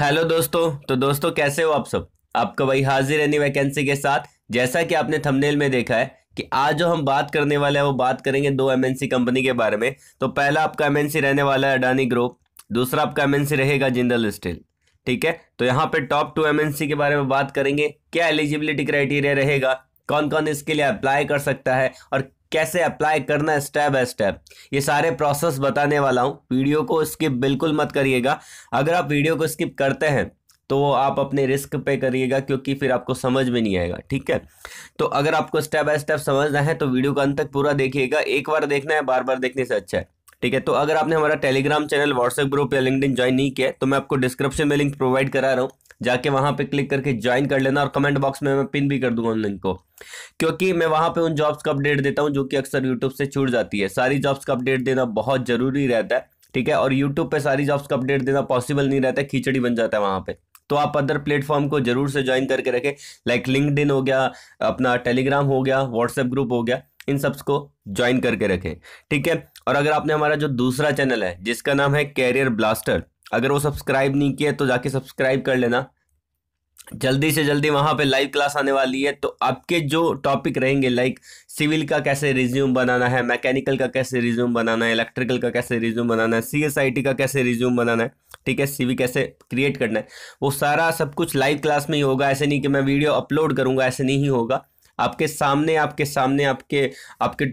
hello दोस्तों तो दोस्तों कैसे हो आप सब आपका वही हाजिर एनी वैकेंसी के साथ जैसा कि आपने थंबनेल में देखा है कि आज जो हम बात करने वाले हैं वो बात करेंगे दो एमएनसी कंपनी के बारे में तो पहला आपका एमएनसी रहने वाला है अडानी ग्रुप दूसरा आपका एमएनसी रहेगा जिंदल स्टील ठीक है तो यहाँ पे टॉप टू एम के बारे में बात करेंगे क्या एलिजिबिलिटी क्राइटेरिया रहेगा कौन कौन इसके लिए अप्लाई कर सकता है और कैसे अप्लाई करना है स्टेप बाय स्टेप ये सारे प्रोसेस बताने वाला हूँ वीडियो को स्किप बिल्कुल मत करिएगा अगर आप वीडियो को स्किप करते हैं तो आप अपने रिस्क पे करिएगा क्योंकि फिर आपको समझ में नहीं आएगा ठीक है तो अगर आपको स्टेप बाय स्टेप समझना है तो वीडियो का अंत तक पूरा देखिएगा एक बार देखना है बार बार देखने से अच्छा है ठीक है तो अगर आपने हमारा टेलीग्राम चैनल व्हाट्सएप ग्रुप या लिंकड ज्वाइन नहीं किया तो मैं आपको डिस्क्रिप्शन में लिंक प्रोवाइड करा रहा हूँ जाके वहां पे क्लिक करके ज्वाइन कर लेना और कमेंट बॉक्स में मैं पिन भी कर दूंगा उन लिंक को क्योंकि मैं वहां पे उन जॉब्स का अपडेट देता हूँ जो कि अक्सर यूट्यूब से छूट जाती है सारी जॉब्स का अपडेट देना बहुत ज़रूरी रहता है ठीक है और यूट्यूब पर सारी जॉब्स का अपडेट देना पॉसिबल नहीं रहता है खिचड़ी बन जाता है वहां पर तो आप अदर प्लेटफॉर्म को जरूर से ज्वाइन करके रखें लाइक लिंकड हो गया अपना टेलीग्राम हो गया व्हाट्सएप ग्रुप हो गया इन सब को ज्वाइन करके रखें ठीक है और अगर आपने हमारा जो दूसरा चैनल है जिसका नाम है कैरियर ब्लास्टर अगर वो सब्सक्राइब नहीं किया तो जाके सब्सक्राइब कर लेना जल्दी से जल्दी वहाँ पे लाइव क्लास आने वाली है तो आपके जो टॉपिक रहेंगे लाइक सिविल का कैसे रिज्यूम बनाना है मैकेनिकल का कैसे रिज्यूम बनाना है इलेक्ट्रिकल का कैसे रिज्यूम बनाना है सी का कैसे रिज्यूम बनाना है ठीक है सीवी कैसे क्रिएट करना है वो सारा सब कुछ लाइव क्लास में ही होगा ऐसे नहीं कि मैं वीडियो अपलोड करूँगा ऐसे नहीं ही होगा आपके सामने आपके सामने आपके आपके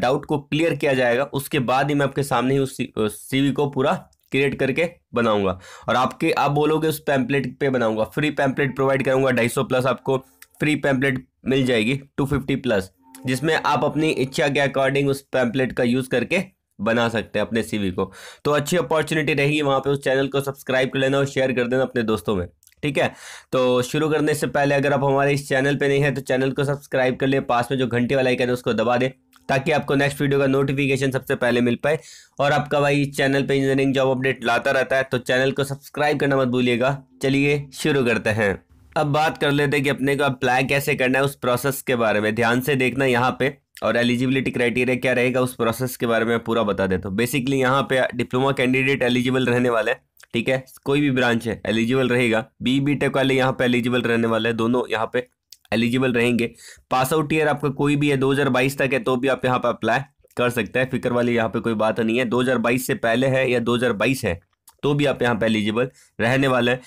डाउट को क्लियर किया जाएगा उसके बाद ही मैं आपके सामने ही उस वी को पूरा क्रिएट करके बनाऊंगा और आपके आप बोलोगे उस पैम्पलेट पे बनाऊंगा फ्री पैम्पलेट प्रोवाइड करूंगा सौ प्लस आपको फ्री पैम्पलेट मिल जाएगी 250 प्लस जिसमें आप अपनी इच्छा के अकॉर्डिंग उस पैम्पलेट का यूज़ करके बना सकते हैं अपने सीवी को तो अच्छी अपॉर्चुनिटी रहेगी वहाँ पे उस चैनल को सब्सक्राइब कर लेना और शेयर कर देना अपने दोस्तों में ठीक है तो शुरू करने से पहले अगर आप हमारे इस चैनल पे नहीं है तो चैनल को सब्सक्राइब कर ले पास में जो घंटे वाला आइकन है उसको दबा दें ताकि आपको नेक्स्ट वीडियो का नोटिफिकेशन सबसे पहले मिल पाए और आपका भाई चैनल पे इंजीनियरिंग जॉब अपडेट लाता रहता है तो चैनल को सब्सक्राइब करना मत भूलिएगा चलिए शुरू करते हैं अब बात कर लेते हैं कि अपने को अप्लाई कैसे करना है उस प्रोसेस के बारे में ध्यान से देखना यहाँ पे और एलिजिबिलिटी क्राइटेरिया क्या रहेगा उस प्रोसेस के बारे में पूरा बता देता हूँ बेसिकली यहाँ पे डिप्लोमा कैंडिडेट एलिजिबल रहने वाले हैं ठीक है कोई भी ब्रांच है एलिजिबल रहेगा बी बी टेक वाले यहाँ पे एलिजिबल रहने वाले हैं दोनों यहाँ पे एलिजिबल रहेंगे पास आउट ईयर आपका कोई भी है 2022 तक है तो भी आप यहाँ पर अप्लाई कर सकते हैं फिक्र वाली यहाँ पे कोई बात नहीं है 2022 से पहले है या 2022 है तो भी आप यहाँ पे एलिजिबल रहने वाला है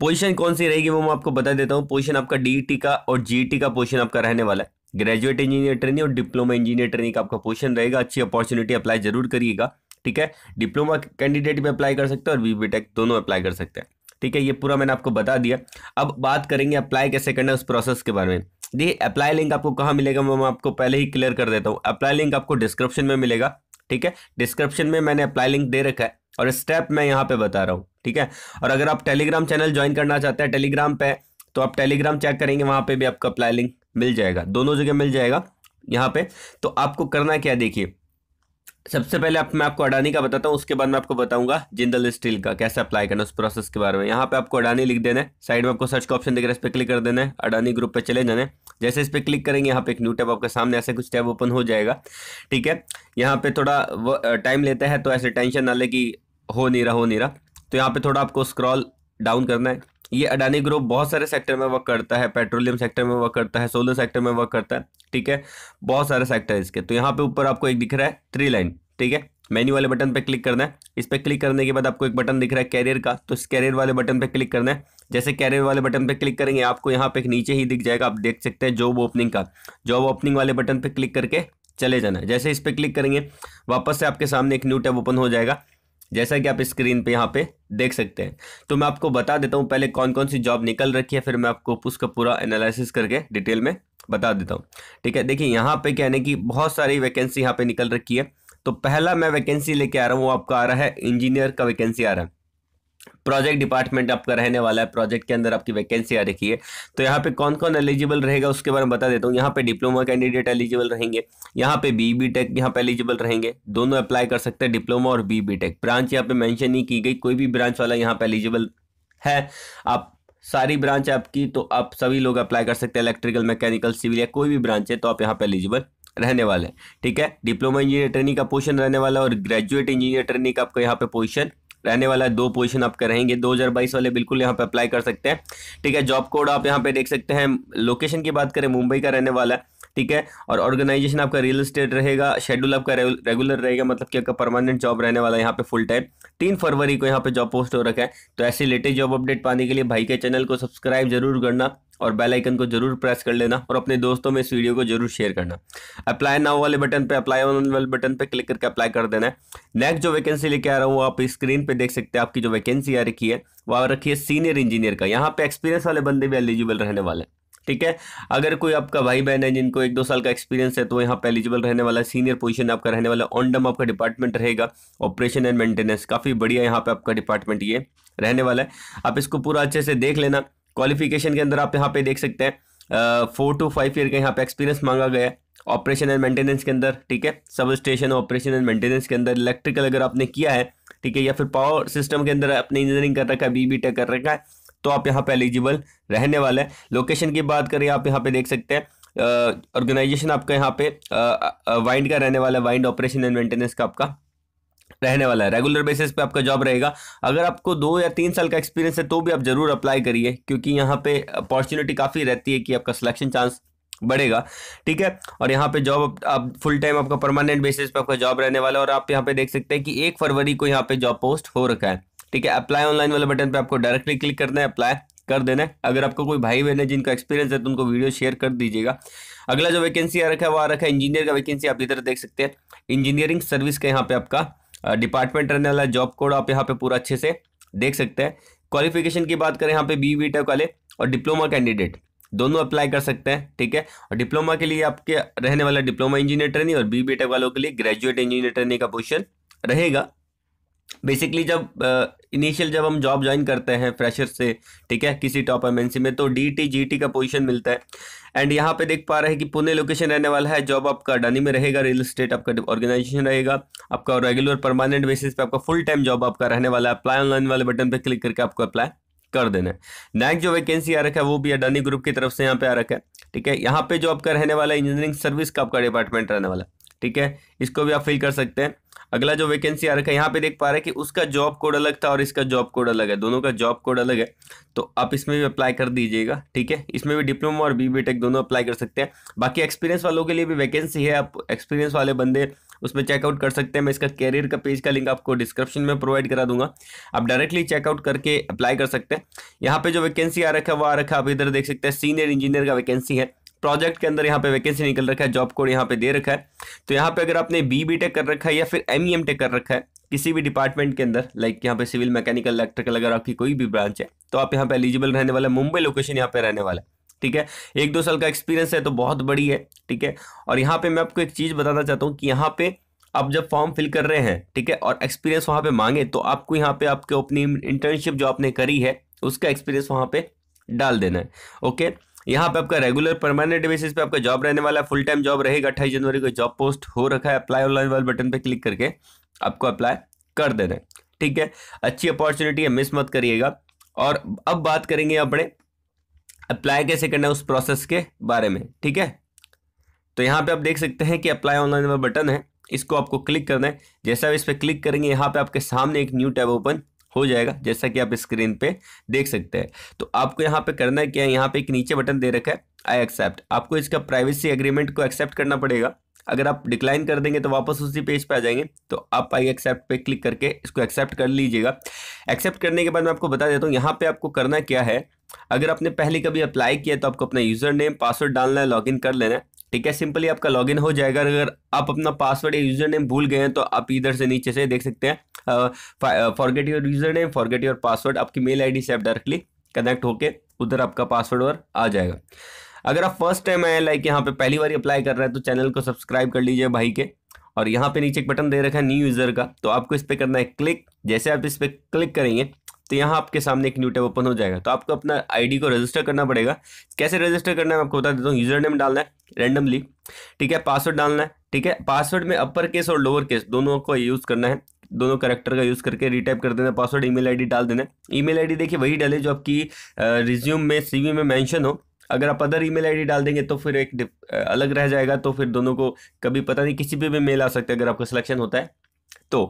पोजीशन कौन सी रहेगी वो मैं आपको बता देता हूँ पोजीशन आपका डीईटी e का और जीईटी e का पोजीशन आपका रहने वाला है ग्रेजुएट इंजीनियर ट्रेनिंग और डिप्लोमा इंजीनियर ट्रेनिंग का आपका पोजीशन रहेगा अच्छी अपॉर्चुनिटी अप्लाई जरूर करिएगा ठीक है डिप्लोमा कैंडिडेट भी अप्लाई कर सकते हैं और बीबीटेक दोनों अप्लाई कर सकते हैं ठीक है ये पूरा मैंने आपको बता दिया अब बात करेंगे अप्लाई कैसे करना है उस प्रोसेस के बारे में देखिए अप्लाई लिंक आपको कहाँ मिलेगा मैं आपको पहले ही क्लियर कर देता हूँ अप्लाई लिंक आपको डिस्क्रिप्शन में मिलेगा ठीक है डिस्क्रिप्शन में मैंने अप्लाई लिंक दे रखा है और स्टेप मैं यहाँ पे बता रहा हूँ ठीक है और अगर आप टेलीग्राम चैनल ज्वाइन करना चाहते हैं टेलीग्राम पे तो आप टेलीग्राम चेक करेंगे वहाँ पे भी आपका अप्लाई लिंक मिल जाएगा दोनों जगह मिल जाएगा यहाँ पे तो आपको करना क्या देखिए सबसे पहले आप मैं आपको अडानी का बताता हूँ उसके बाद मैं आपको बताऊंगा जिंदल स्टील का कैसे अप्लाई करना उस प्रोसेस के बारे में यहाँ पे आपको अडानी लिख देना है साइड में आपको सर्च का ऑप्शन दिख रहा है इस पर क्लिक कर देना है अडानी ग्रुप पे चले जाने जैसे इस पर क्लिक करेंगे यहाँ पे एक न्यू टैब आपके सामने ऐसे कुछ टैब ओपन हो जाएगा ठीक है यहाँ पे थोड़ा टाइम लेता है तो ऐसे टेंशन ना ले कि हो नहीं रहा हो नहीं रहा तो यहाँ पे थोड़ा आपको स्क्रॉल डाउन करना है ये अडानी ग्रुप बहुत सारे सेक्टर में वर्क करता है पेट्रोलियम सेक्टर में वर्क करता है सोलर सेक्टर में वर्क करता है ठीक है बहुत सारे सेक्टर इसके तो यहाँ पे ऊपर आपको एक दिख रहा है थ्री लाइन ठीक है मेन्यू वाले बटन पे क्लिक करना है इस पर क्लिक करने के बाद आपको एक बटन दिख रहा है कैरियर का तो इस कैरियर वाले बटन पे क्लिक करना है जैसे कैरियर वाले बटन पे क्लिक करेंगे आपको यहाँ पे एक नीचे ही दिख जाएगा आप देख सकते हैं जॉब ओपनिंग का जॉब ओपनिंग वाले बटन पे क्लिक करके चले जाना है जैसे इस पर क्लिक करेंगे वापस से आपके सामने एक न्यू टैब ओपन हो जाएगा जैसा कि आप स्क्रीन पे यहाँ पे देख सकते हैं तो मैं आपको बता देता हूँ पहले कौन कौन सी जॉब निकल रखी है फिर मैं आपको उसका पूरा एनालिसिस करके डिटेल में बता देता हूँ ठीक है देखिए यहाँ पे कहने की बहुत सारी वैकेंसी यहाँ पे निकल रखी है तो पहला मैं वैकेंसी लेके आ रहा हूँ वो आपका आ रहा है इंजीनियर का वैकेंसी आ रहा है प्रोजेक्ट डिपार्टमेंट आपका रहने वाला है प्रोजेक्ट के अंदर आपकी वैकेंसी आ रखी है तो यहाँ पे कौन कौन एलिजिबल रहेगा उसके बारे में बता देता हूँ यहाँ पे डिप्लोमा कैंडिडेट एलिजिबल रहेंगे यहाँ पे बी बी टेक यहाँ पे एलिजिबल रहेंगे दोनों अप्लाई कर सकते हैं डिप्लोमा और बी बी टेक ब्रांच यहाँ पे मैंशन नहीं की गई कोई भी ब्रांच वाला यहाँ पे एलिजिबल है आप सारी ब्रांच आपकी तो आप सभी लोग अप्लाई कर सकते हैं इलेक्ट्रिकल मैकेनिकल सिविल या कोई भी ब्रांच है तो आप यहाँ पे एलिजिबल रहने वाले हैं ठीक है डिप्लोमा इंजीनियर ट्रेनिंग का पोजीशन रहने वाला है और ग्रेजुएट इंजीनियर ट्रेनिंग का आपको यहाँ पे पोजीशन रहने वाला है दो पोजीशन आपके रहेंगे 2022 वाले बिल्कुल यहाँ पे अप्लाई कर सकते हैं ठीक है जॉब कोड आप यहाँ पे देख सकते हैं लोकेशन की बात करें मुंबई का रहने वाला है ठीक है और ऑर्गेनाइजेशन आपका रियल एस्टेट रहेगा शेड्यूल आपका रेगुलर रहेगा मतलब कि आपका परमानेंट जॉब रहने वाला है यहाँ पे फुल टाइम तीन फरवरी को यहाँ पे जॉब पोस्ट हो रखा है तो ऐसे लेटेस्ट जॉब अपडेट पाने के लिए भाई के चैनल को सब्सक्राइब जरूर करना और बेल आइकन को जरूर प्रेस कर लेना और अपने दोस्तों में इस वीडियो को जरूर शेयर करना अप्लाई नाउ वाले बटन पे अप्लाई ऑन वाले बटन पे क्लिक करके अप्लाई कर देना है नेक्स्ट जो वैकेंसी लेके आ रहा हूँ आप स्क्रीन पे देख सकते हैं आपकी जो वैकेंसी आ रखी है वह रखी है सीनियर इंजीनियर का यहाँ पे एक्सपीरियंस वाले बंदे भी एलिजिबल रहने वाले हैं ठीक है अगर कोई आपका भाई बहन है जिनको एक दो साल का एक्सपीरियंस है तो यहाँ पे एलिजिबल रहने वाला है सीनियर पोजीशन आपका रहने वाला ऑन डम आपका डिपार्टमेंट रहेगा ऑपरेशन एंड मेंटेनेंस काफ़ी बढ़िया यहाँ पे आपका डिपार्टमेंट ये रहने वाला है आप इसको पूरा अच्छे से देख लेना क्वालिफिकेशन के अंदर आप यहाँ पे देख सकते हैं फोर टू फाइव ईयर का यहाँ पे एक्सपीरियंस मांगा गया है ऑपरेशन एंड मेंटेनेंस के अंदर ठीक है sub station operation and maintenance के अंदर इलेक्ट्रिकल अगर आपने किया है ठीक है या फिर पावर सिस्टम के अंदर आपने इंजीनियरिंग कर रखा है बीबी कर रखा है तो आप यहाँ पे एलिजिबल रहने वाले हैं लोकेशन की बात करें आप यहाँ पे देख सकते हैं ऑर्गेनाइजेशन आपका यहाँ पे वाइंड का रहने वाला है वाइंड ऑपरेशन एंड मेंटेनेंस का आपका रहने वाला है रेगुलर बेसिस पे आपका जॉब रहेगा अगर आपको दो या तीन साल का एक्सपीरियंस है तो भी आप जरूर अप्लाई करिए क्योंकि यहाँ पे अपॉर्चुनिटी काफ़ी रहती है कि आपका सिलेक्शन चांस बढ़ेगा ठीक है और यहाँ पे जॉब आप फुल टाइम आपका परमानेंट बेसिस पे आपका जॉब रहने वाला है और आप यहाँ पे देख सकते हैं कि एक फरवरी को यहाँ पे जॉब पोस्ट हो रखा है ठीक है अप्लाई ऑनलाइन वाले बटन पे आपको डायरेक्टली क्लिक करना है अप्लाई कर देना है अगर आपको कोई भाई बहन है जिनका एक्सपीरियंस है तो उनको वीडियो शेयर कर दीजिएगा अगला जो वैकेंसी आ रखा है वो आ रखा है इंजीनियर का वैकेंसी आप इधर देख सकते हैं इंजीनियरिंग सर्विस का यहाँ पे आपका डिपार्टमेंट रहने वाला जॉब कोड आप यहाँ पे पूरा अच्छे से देख सकते हैं क्वालिफिकेशन की बात करें यहाँ पे बी वाले और डिप्लोमा कैंडिडेट दोनों अप्लाई कर सकते हैं ठीक है और डिप्लोमा के लिए आपके रहने वाला डिप्लोमा इंजीनियर ट्रेनिंग और बी बीटेक वालों के लिए ग्रेजुएट इंजीनियर ट्रेनिंग का पोजिशन रहेगा बेसिकली जब इनिशियल जब हम जॉब ज्वाइन करते हैं फ्रेशर से ठीक है किसी टॉप एम में तो डी टी जी टी का पोजीशन मिलता है एंड यहाँ पे देख पा रहे हैं कि पुणे लोकेशन रहने वाला है जॉब आपका अडानी में रहेगा रियल स्टेट आपका ऑर्गेनाइजेशन रहेगा आपका रेगुलर परमानेंट बेसिस पे आपका फुल टाइम जॉब आपका रहने वाला है अप्लाई ऑनलाइन वाले बटन पर क्लिक करके आपको अप्लाई कर देना है नेक्स्ट जो वैकेंसी आ रखा है वो भी अडानी ग्रुप की तरफ से यहाँ पे आ रखा है ठीक है यहाँ पे जो आपका रहने वाला है इंजीनियरिंग सर्विस का आपका डिपार्टमेंट रहने वाला है ठीक है इसको भी आप फिल कर सकते हैं अगला जो वैकेंसी आ रखा है यहाँ पे देख पा रहे हैं कि उसका जॉब कोड अलग था और इसका जॉब कोड अलग है दोनों का जॉब कोड अलग है तो आप इसमें भी अप्लाई कर दीजिएगा ठीक है इसमें भी डिप्लोमा और बी बी दोनों अप्लाई कर सकते हैं बाकी एक्सपीरियंस वालों के लिए भी वैकेंसी है आप एक्सपीरियंस वाले बंदे उसमें चेकआउट कर सकते हैं मैं इसका कैरियर का पेज का लिंक आपको डिस्क्रिप्शन में प्रोवाइड करा दूंगा आप डायरेक्टली चेकआउट करके अप्लाई कर सकते हैं यहाँ पे जो वैकेंसी आ रखा है वो आ रखा आप इधर देख सकते हैं सीनियर इंजीनियर का वैकेंसी है प्रोजेक्ट के अंदर यहाँ पे वैकेंसी निकल रखा है जॉब कोड यहाँ पे दे रखा है तो यहाँ पे अगर आपने बी बी टेक कर रखा है या फिर एम ई एम टेक कर रखा है किसी भी डिपार्टमेंट के अंदर लाइक यहाँ पे सिविल मैकेनिकल इलेक्ट्रिकल अगर आपकी कोई भी ब्रांच है तो आप यहाँ पे एलिजिबल रहने वाला है मुंबई लोकेशन यहाँ पे रहने वाला है ठीक है एक दो साल का एक्सपीरियंस है तो बहुत बड़ी है ठीक है और यहाँ पे मैं आपको एक चीज़ बताना चाहता हूँ कि यहाँ पे आप जब फॉर्म फिल कर रहे हैं ठीक है और एक्सपीरियंस वहाँ पे मांगे तो आपको यहाँ पे आपके अपनी इंटर्नशिप जो आपने करी है उसका एक्सपीरियंस वहाँ पे डाल देना है ओके यहाँ पे आपका रेगुलर परमानेंट बेसिस पे आपका जॉब रहने वाला है फुल टाइम जॉब रहेगा अट्ठाईस जनवरी को जॉब पोस्ट हो रखा है अप्लाई ऑनलाइन वाले बटन पे क्लिक करके आपको अप्लाई कर देना है ठीक है अच्छी अपॉर्चुनिटी है मिस मत करिएगा और अब बात करेंगे अपने अप्लाई कैसे करना है उस प्रोसेस के बारे में ठीक है तो यहाँ पे आप देख सकते हैं कि अप्लाई ऑनलाइन वाला बटन है इसको आपको क्लिक करना है जैसा आप इस पर क्लिक करेंगे यहाँ पे आपके सामने एक न्यू टैब ओपन हो जाएगा जैसा कि आप स्क्रीन पे देख सकते हैं तो आपको यहाँ पे करना क्या है यहाँ पे एक नीचे बटन दे रखा है आई एक्सेप्ट आपको इसका प्राइवेसी एग्रीमेंट को एक्सेप्ट करना पड़ेगा अगर आप डिक्लाइन कर देंगे तो वापस उसी पेज पे आ जाएंगे तो आप आई एक्सेप्ट पे क्लिक करके इसको एक्सेप्ट कर लीजिएगा एक्सेप्ट करने के बाद मैं आपको बता देता हूँ यहाँ पे आपको करना क्या है अगर आपने पहले कभी अप्लाई किया तो आपको अपना यूज़र नेम पासवर्ड डालना है लॉगिन कर लेना है ठीक है सिंपली आपका लॉगिन हो जाएगा अगर आप अपना पासवर्ड या यूजर नेम भूल गए हैं तो आप इधर से नीचे से देख सकते हैं forget your user name forget your password आपकी मेल आईडी से आप डायरेक्टली कनेक्ट होकर उधर आपका पासवर्ड और आ जाएगा अगर आप फर्स्ट टाइम आए लाइक यहाँ पे पहली बार अप्लाई कर रहे हैं तो चैनल को सब्सक्राइब कर लीजिए भाई के और यहाँ पे नीचे एक बटन दे रखा है न्यू यूज़र का तो आपको इस पर करना है क्लिक जैसे आप इस पर क्लिक करेंगे तो यहाँ आपके सामने एक न्यू टैब ओपन हो जाएगा तो आपको अपना आईडी को रजिस्टर करना पड़ेगा कैसे रजिस्टर करना है मैं आपको बता देता हूँ यूजर नेम डालना है रैंडमली ठीक है पासवर्ड डालना है ठीक है पासवर्ड में अपर केस और लोअर केस दोनों को यूज़ करना है दोनों करेक्टर का यूज़ करके रीटाइप कर देना पासवर्ड ई मेल डाल देना ई मेल देखिए वही डाले जो आपकी रिज्यूम में सीवी में मैंशन हो अगर आप अदर ईमेल आईडी डाल देंगे तो फिर एक अलग रह जाएगा तो फिर दोनों को कभी पता नहीं किसी पे भी मेल आ सकता है अगर आपका सिलेक्शन होता है तो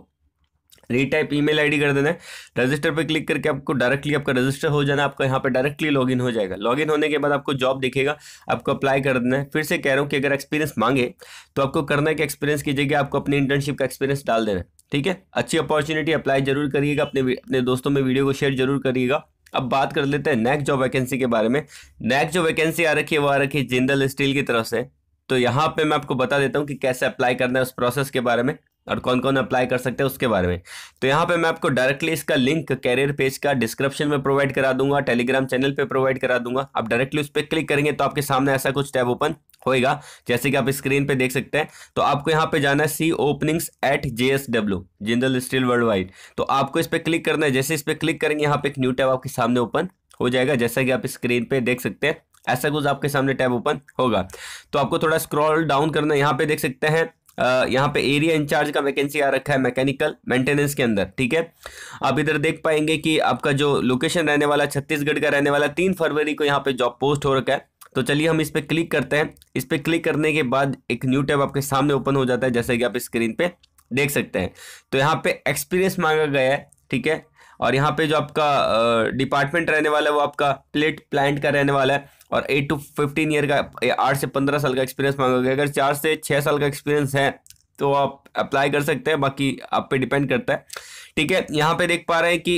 रीटाइप ईमेल आईडी कर देना है रजिस्टर पर क्लिक करके आपको डायरेक्टली आपका रजिस्टर हो जाना आपका यहाँ पे डायरेक्टली लॉगिन हो जाएगा लॉगिन होने के बाद आपको जॉब दिखेगा आपको अप्लाई कर देना है फिर से कह रहा हूँ कि अगर एक्सपीरियंस मांगे तो आपको करना है कि एक्सपीरियंस की जगह आपको अपनी इंटर्नशिप का एक्सपीरियंस डाल देना है ठीक है अच्छी अपॉर्चुनिटी अप्लाई जरूर करिएगा अपने अपने दोस्तों में वीडियो को शेयर जरूर करिएगा अब बात कर लेते हैं नेक्स्ट जॉब वैकेंसी के बारे में नेक्स्ट जो वैकेंसी आ रखी है वो आ रखी है जिंदल स्टील की तरफ से तो यहाँ पे मैं आपको बता देता हूँ कि कैसे अप्लाई करना है उस प्रोसेस के बारे में और कौन कौन अप्लाई कर सकते हैं उसके बारे में तो यहाँ पे मैं आपको डायरेक्टली इसका लिंक कैरियर पेज का डिस्क्रिप्शन में प्रोवाइड करा दूंगा टेलीग्राम चैनल पे प्रोवाइड करा दूंगा आप डायरेक्टली उस पर क्लिक करेंगे तो आपके सामने ऐसा कुछ टैब ओपन होएगा जैसे कि आप स्क्रीन पे देख सकते हैं तो आपको यहाँ पे जाना है see openings at J S W Jindal steel worldwide तो आपको इस पर क्लिक करना है जैसे इस पर क्लिक करेंगे यहाँ पे एक न्यू टैब आपके सामने ओपन हो जाएगा जैसा कि आप स्क्रीन पे देख सकते हैं ऐसा कुछ आपके सामने टैब ओपन होगा तो आपको थोड़ा स्क्रॉल डाउन करना यहाँ पे देख सकते हैं यहाँ पे एरिया इंचार्ज का वैकेंसी आ रखा है मैकेनिकल मेंटेनेंस के अंदर ठीक है आप इधर देख पाएंगे कि आपका जो लोकेशन रहने वाला छत्तीसगढ़ का रहने वाला तीन फरवरी को यहाँ पे जॉब पोस्ट हो रखा है तो चलिए हम इस पर क्लिक करते हैं इस पर क्लिक करने के बाद एक न्यू टैब आपके सामने ओपन हो जाता है जैसे कि आप स्क्रीन पर देख सकते हैं तो यहाँ पे एक्सपीरियंस मांगा गया है ठीक है और यहाँ पे जो आपका डिपार्टमेंट रहने वाला है वो आपका प्लेट प्लांट का रहने वाला है और एट टू फिफ्टीन ईयर का आठ से पंद्रह साल का एक्सपीरियंस मांगोगे अगर चार से छः साल का एक्सपीरियंस है तो आप अप्लाई कर सकते हैं बाकी आप पे डिपेंड करता है ठीक है यहाँ पे देख पा रहे हैं कि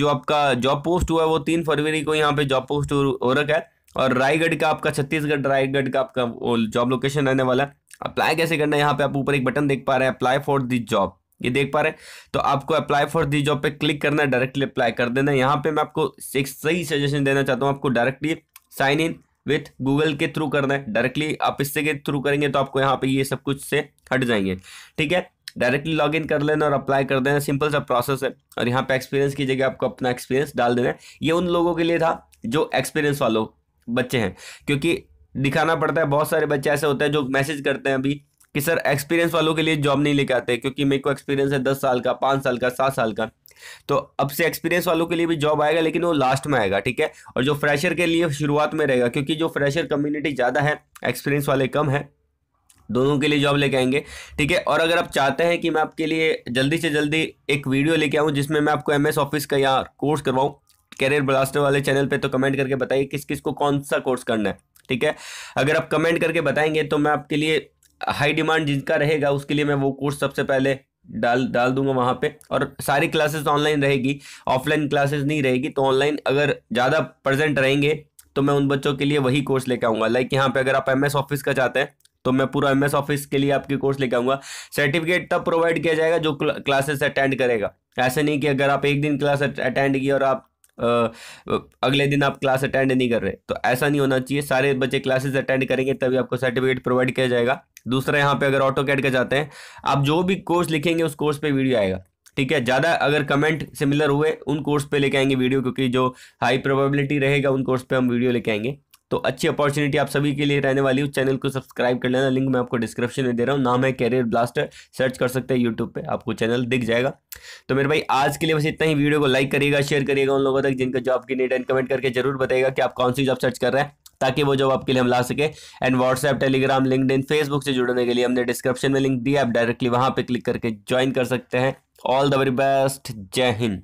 जो आपका जॉब पोस्ट हुआ है वो तीन फरवरी को यहाँ पे जॉब पोस्ट हो रखा है और रायगढ़ का आपका छत्तीसगढ़ रायगढ़ का आपका वो जॉब लोकेशन रहने वाला है अप्लाई कैसे करना है यहाँ पे आप ऊपर एक बटन देख पा रहे हैं अप्लाई फॉर दिस जॉब ये देख पा रहे हैं तो आपको अप्लाई फॉर दिस जॉब पे क्लिक करना है डायरेक्टली अप्लाई कर देना यहाँ पे मैं आपको एक सही सजेशन देना चाहता हूँ आपको directly sign in with Google के थ्रू करना है डायरेक्टली आप इससे के थ्रू करेंगे तो आपको यहाँ पे ये सब कुछ से हट जाएंगे ठीक है डायरेक्टली लॉग इन कर लेना और अप्लाई कर देना सिंपल सा प्रोसेस है और यहाँ पे एक्सपीरियंस की जगह आपको अपना एक्सपीरियंस डाल देना है ये उन लोगों के लिए था जो एक्सपीरियंस वालों बच्चे हैं क्योंकि दिखाना पड़ता है बहुत सारे बच्चे ऐसे होते हैं जो मैसेज करते हैं अभी कि सर एक्सपीरियंस वालों के लिए जॉब नहीं लेके आते क्योंकि मेरे को एक्सपीरियंस है दस साल का पाँच साल का सात साल का तो अब से एक्सपीरियंस वालों के लिए भी जॉब आएगा लेकिन वो लास्ट में आएगा ठीक है और जो फ्रेशर के लिए शुरुआत में रहेगा क्योंकि जो फ्रेशर कम्युनिटी ज़्यादा है एक्सपीरियंस वाले कम है दोनों के लिए जॉब लेके आएंगे ठीक है और अगर आप चाहते हैं कि मैं आपके लिए जल्दी से जल्दी एक वीडियो लेके आऊँ जिसमें मैं आपको एम ऑफिस का या कोर्स करवाऊँ कैरियर ब्लास्टर वाले चैनल पर तो कमेंट करके बताइए किस किस को कौन सा कोर्स करना है ठीक है अगर आप कमेंट करके बताएंगे तो मैं आपके लिए हाई डिमांड जिनका रहेगा उसके लिए मैं वो कोर्स सबसे पहले डाल डाल दूंगा वहाँ पे और सारी क्लासेस ऑनलाइन रहेगी ऑफलाइन क्लासेस नहीं रहेगी तो ऑनलाइन अगर ज़्यादा प्रेजेंट रहेंगे तो मैं उन बच्चों के लिए वही कोर्स लेकर आऊँगा लाइक यहाँ पे अगर आप एम ऑफिस का चाहते हैं तो मैं पूरा एम ऑफिस के लिए आपके कोर्स लेकर आऊँगा सर्टिफिकेट तब प्रोवाइड किया जाएगा जो क्लासेस अटेंड करेगा ऐसे नहीं कि अगर आप एक दिन क्लास अटेंड की और आप अगले दिन आप क्लास अटेंड नहीं कर रहे तो ऐसा नहीं होना चाहिए सारे बच्चे क्लासेस अटेंड करेंगे तभी आपको सर्टिफिकेट प्रोवाइड किया जाएगा दूसरा यहाँ पे अगर ऑटो कैड का जाते हैं आप जो भी कोर्स लिखेंगे उस कोर्स पे वीडियो आएगा ठीक है ज़्यादा अगर कमेंट सिमिलर हुए उन कोर्स पे लेके आएंगे वीडियो क्योंकि जो हाई प्रोबेबिलिटी रहेगा उन कोर्स पे हम वीडियो लेके आएंगे तो अच्छी अपॉर्चुनिटी आप सभी के लिए रहने वाली उस चैनल को सब्सक्राइब कर लेना लिंक मैं आपको डिस्क्रिप्शन में दे रहा हूँ नाम है कैरियर ब्लास्टर सर्च कर सकते हैं यूट्यूब पे आपको चैनल दिख जाएगा तो मेरे भाई आज के लिए बस इतना ही वीडियो को लाइक करिएगा शेयर करिएगा उन लोगों तक जिनका जॉब की नीड एंड कमेंट करके जरूर बताएगा कि आप कौन सी जॉब सर्च कर रहे हैं ताकि वो जॉब आपके लिए हम ला सके एंड व्हाट्सएप टेलीग्राम इन फेसबुक से जुड़ने के लिए हमने डिस्क्रिप्शन में लिंक दिया आप डायरेक्टली वहां पर क्लिक करके ज्वाइन कर सकते हैं ऑल द वेरी बेस्ट जय हिंद